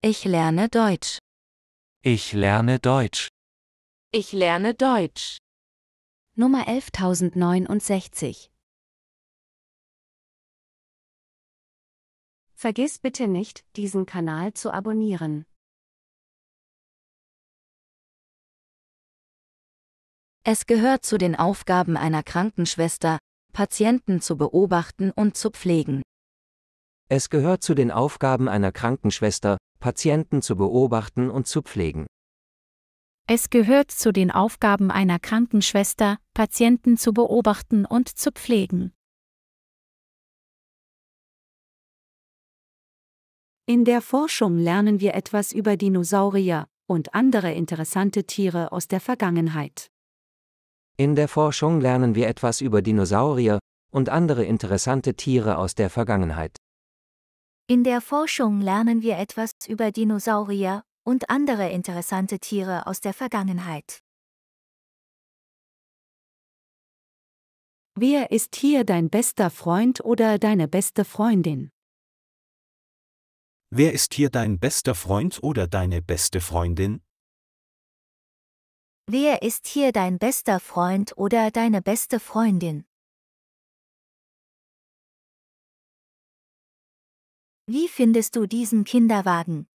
Ich lerne Deutsch. Ich lerne Deutsch. Ich lerne Deutsch. Nummer 11069. Vergiss bitte nicht, diesen Kanal zu abonnieren. Es gehört zu den Aufgaben einer Krankenschwester, Patienten zu beobachten und zu pflegen. Es gehört zu den Aufgaben einer Krankenschwester, Patienten zu beobachten und zu pflegen. Es gehört zu den Aufgaben einer Krankenschwester, Patienten zu beobachten und zu pflegen. In der Forschung lernen wir etwas über Dinosaurier und andere interessante Tiere aus der Vergangenheit. In der Forschung lernen wir etwas über Dinosaurier und andere interessante Tiere aus der Vergangenheit. In der Forschung lernen wir etwas über Dinosaurier und andere interessante Tiere aus der Vergangenheit. Wer ist hier dein bester Freund oder deine beste Freundin? Wer ist hier dein bester Freund oder deine beste Freundin? Wer ist hier dein bester Freund oder deine beste Freundin? Wie findest du diesen Kinderwagen?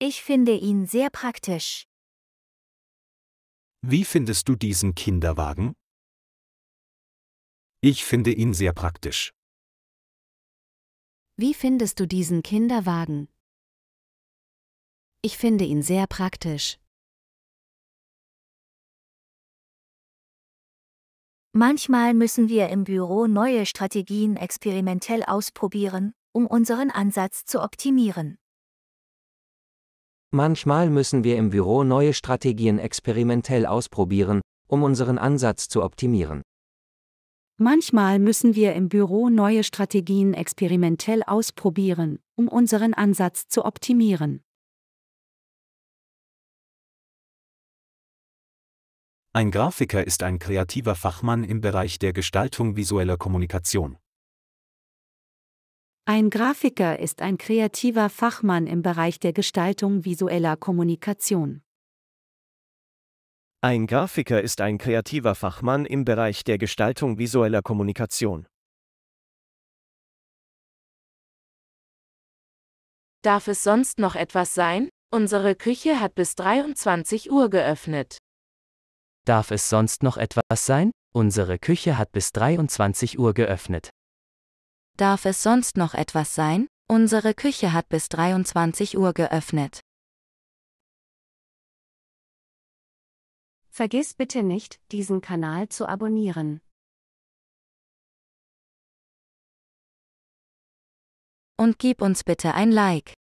Ich finde ihn sehr praktisch. Wie findest du diesen Kinderwagen? Ich finde ihn sehr praktisch. Wie findest du diesen Kinderwagen? Ich finde ihn sehr praktisch. Manchmal müssen wir im Büro neue Strategien experimentell ausprobieren, um unseren Ansatz zu optimieren. Manchmal müssen wir im Büro neue Strategien experimentell ausprobieren, um unseren Ansatz zu optimieren. Manchmal müssen wir im Büro neue Strategien experimentell ausprobieren, um unseren Ansatz zu optimieren. Ein Grafiker ist ein kreativer Fachmann im Bereich der Gestaltung visueller Kommunikation. Ein Grafiker ist ein kreativer Fachmann im Bereich der Gestaltung visueller Kommunikation. Ein Grafiker ist ein kreativer Fachmann im Bereich der Gestaltung visueller Kommunikation. Darf es sonst noch etwas sein? Unsere Küche hat bis 23 Uhr geöffnet. Darf es sonst noch etwas sein? Unsere Küche hat bis 23 Uhr geöffnet. Darf es sonst noch etwas sein? Unsere Küche hat bis 23 Uhr geöffnet. Vergiss bitte nicht, diesen Kanal zu abonnieren. Und gib uns bitte ein Like.